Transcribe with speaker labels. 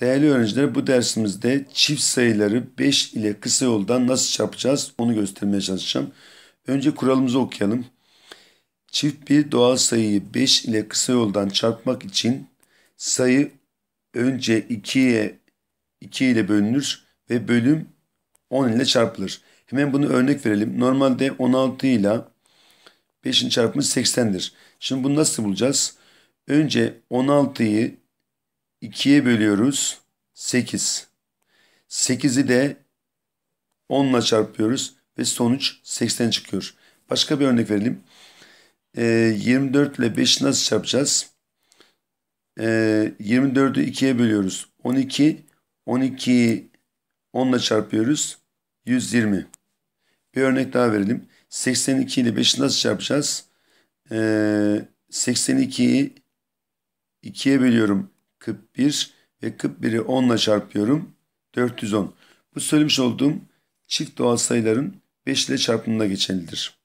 Speaker 1: Değerli öğrenciler bu dersimizde çift sayıları 5 ile kısa yoldan nasıl çarpacağız onu göstermeye çalışacağım. Önce kuralımızı okuyalım. Çift bir doğal sayıyı 5 ile kısa yoldan çarpmak için sayı önce 2'ye 2 ile bölünür ve bölüm 10 ile çarpılır. Hemen bunu örnek verelim. Normalde 16 ile 5'in çarpımı 80'dir. Şimdi bunu nasıl bulacağız? Önce 16'yı 2'ye bölüyoruz. 8. 8'i de 10 ile çarpıyoruz ve sonuç 80 çıkıyor. Başka bir örnek verelim. E, ee, 24 ile 5'i nasıl çarpacağız? E, 24'ü 2'ye bölüyoruz. 12, 12'yi 10 ile çarpıyoruz. 120. Bir örnek daha verelim. 82 ile 5'i nasıl çarpacağız? E, 82'yi 2'ye bölüyorum. 41 ve 41'i 10 ile çarpıyorum. 410. Bu söylemiş olduğum çift doğal sayıların 5 ile çarpımına geçerlidir.